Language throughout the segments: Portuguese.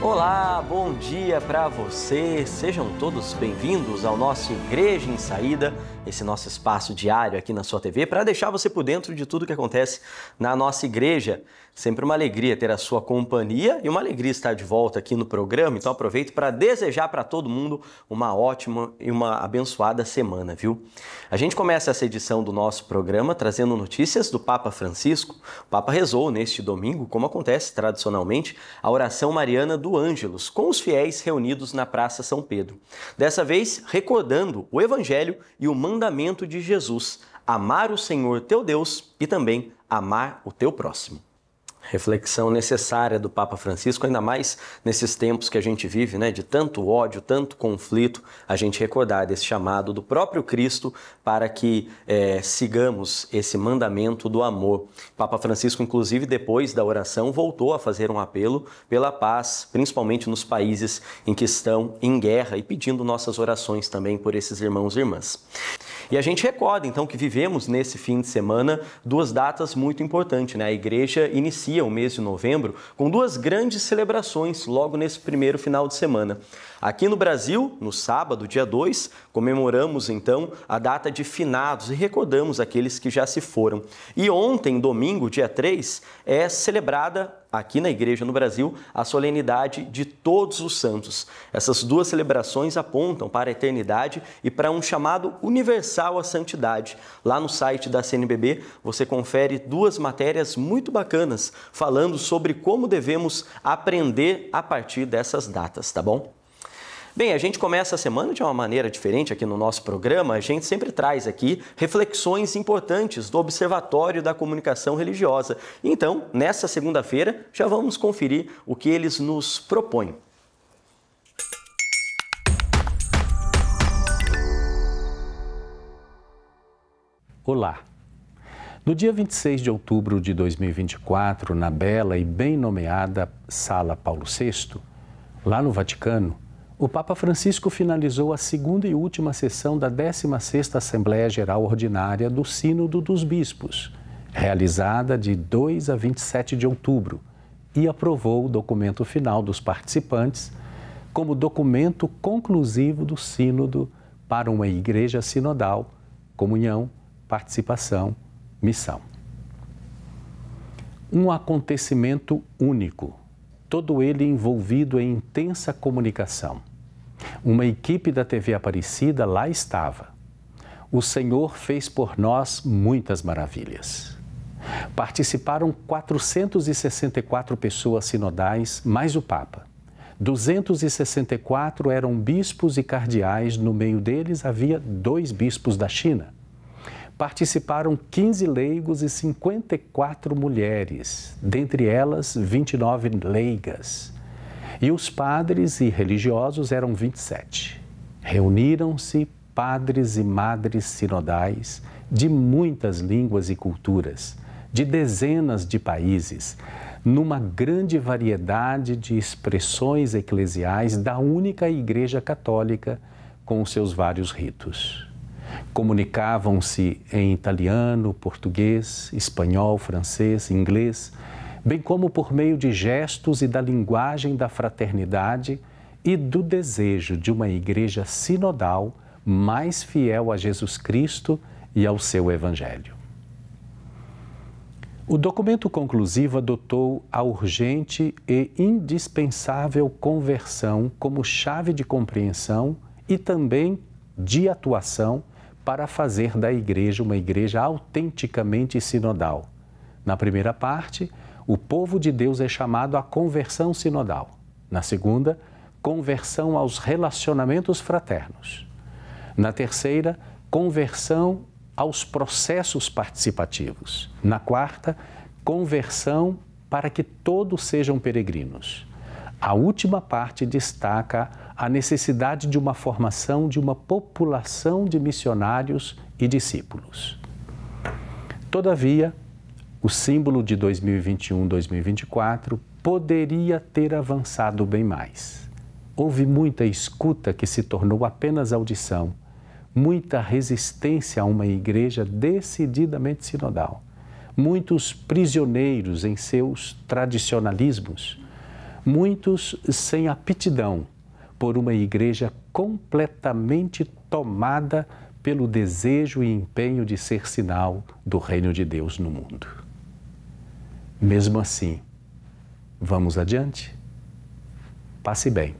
Olá, bom dia para você. Sejam todos bem-vindos ao nosso Igreja em Saída, esse nosso espaço diário aqui na sua TV para deixar você por dentro de tudo que acontece na nossa igreja. Sempre uma alegria ter a sua companhia e uma alegria estar de volta aqui no programa. Então aproveito para desejar para todo mundo uma ótima e uma abençoada semana, viu? A gente começa essa edição do nosso programa trazendo notícias do Papa Francisco. O Papa rezou neste domingo, como acontece tradicionalmente, a oração mariana do Ângelus com os fiéis reunidos na Praça São Pedro. Dessa vez, recordando o evangelho e o mandamento de Jesus: amar o Senhor teu Deus e também amar o teu próximo reflexão necessária do Papa Francisco, ainda mais nesses tempos que a gente vive, né, de tanto ódio, tanto conflito, a gente recordar desse chamado do próprio Cristo para que é, sigamos esse mandamento do amor. Papa Francisco, inclusive, depois da oração, voltou a fazer um apelo pela paz, principalmente nos países em que estão em guerra e pedindo nossas orações também por esses irmãos e irmãs. E a gente recorda então que vivemos nesse fim de semana duas datas muito importantes. Né? A igreja inicia o mês de novembro com duas grandes celebrações logo nesse primeiro final de semana. Aqui no Brasil, no sábado, dia 2, comemoramos então a data de finados e recordamos aqueles que já se foram. E ontem, domingo, dia 3, é celebrada aqui na igreja no Brasil a solenidade de Todos os Santos. Essas duas celebrações apontam para a eternidade e para um chamado universal à santidade. Lá no site da CNBB você confere duas matérias muito bacanas falando sobre como devemos aprender a partir dessas datas, tá bom? Bem, a gente começa a semana de uma maneira diferente aqui no nosso programa. A gente sempre traz aqui reflexões importantes do Observatório da Comunicação Religiosa. Então, nessa segunda-feira, já vamos conferir o que eles nos propõem. Olá! No dia 26 de outubro de 2024, na bela e bem nomeada Sala Paulo VI, lá no Vaticano, o Papa Francisco finalizou a segunda e última sessão da 16ª Assembleia Geral Ordinária do Sínodo dos Bispos, realizada de 2 a 27 de outubro, e aprovou o documento final dos participantes como documento conclusivo do Sínodo para uma igreja sinodal, comunhão, participação, missão. Um acontecimento único, todo ele envolvido em intensa comunicação uma equipe da TV Aparecida lá estava. O Senhor fez por nós muitas maravilhas. Participaram 464 pessoas sinodais, mais o Papa. 264 eram bispos e cardeais, no meio deles havia dois bispos da China. Participaram 15 leigos e 54 mulheres, dentre elas 29 leigas. E os padres e religiosos eram 27. Reuniram-se padres e madres sinodais de muitas línguas e culturas, de dezenas de países, numa grande variedade de expressões eclesiais da única Igreja Católica com seus vários ritos. Comunicavam-se em italiano, português, espanhol, francês, inglês bem como por meio de gestos e da linguagem da fraternidade e do desejo de uma igreja sinodal mais fiel a Jesus Cristo e ao seu Evangelho. O documento conclusivo adotou a urgente e indispensável conversão como chave de compreensão e também de atuação para fazer da igreja uma igreja autenticamente sinodal. Na primeira parte, o povo de Deus é chamado à conversão sinodal. Na segunda, conversão aos relacionamentos fraternos. Na terceira, conversão aos processos participativos. Na quarta, conversão para que todos sejam peregrinos. A última parte destaca a necessidade de uma formação de uma população de missionários e discípulos. Todavia, o símbolo de 2021-2024 poderia ter avançado bem mais. Houve muita escuta que se tornou apenas audição, muita resistência a uma igreja decididamente sinodal, muitos prisioneiros em seus tradicionalismos, muitos sem aptidão por uma igreja completamente tomada pelo desejo e empenho de ser sinal do reino de Deus no mundo. Mesmo assim, vamos adiante? Passe bem.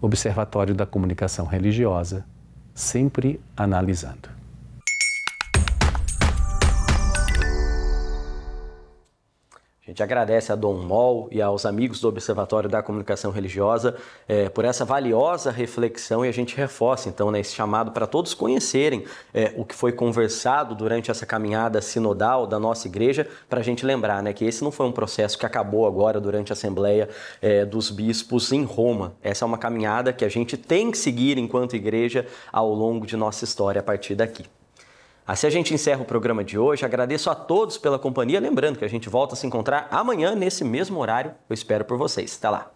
Observatório da Comunicação Religiosa, sempre analisando. A gente agradece a Dom Mol e aos amigos do Observatório da Comunicação Religiosa é, por essa valiosa reflexão e a gente reforça então né, esse chamado para todos conhecerem é, o que foi conversado durante essa caminhada sinodal da nossa igreja, para a gente lembrar né, que esse não foi um processo que acabou agora durante a Assembleia é, dos Bispos em Roma. Essa é uma caminhada que a gente tem que seguir enquanto igreja ao longo de nossa história a partir daqui. Assim a gente encerra o programa de hoje. Agradeço a todos pela companhia. Lembrando que a gente volta a se encontrar amanhã nesse mesmo horário. Eu espero por vocês. Até lá.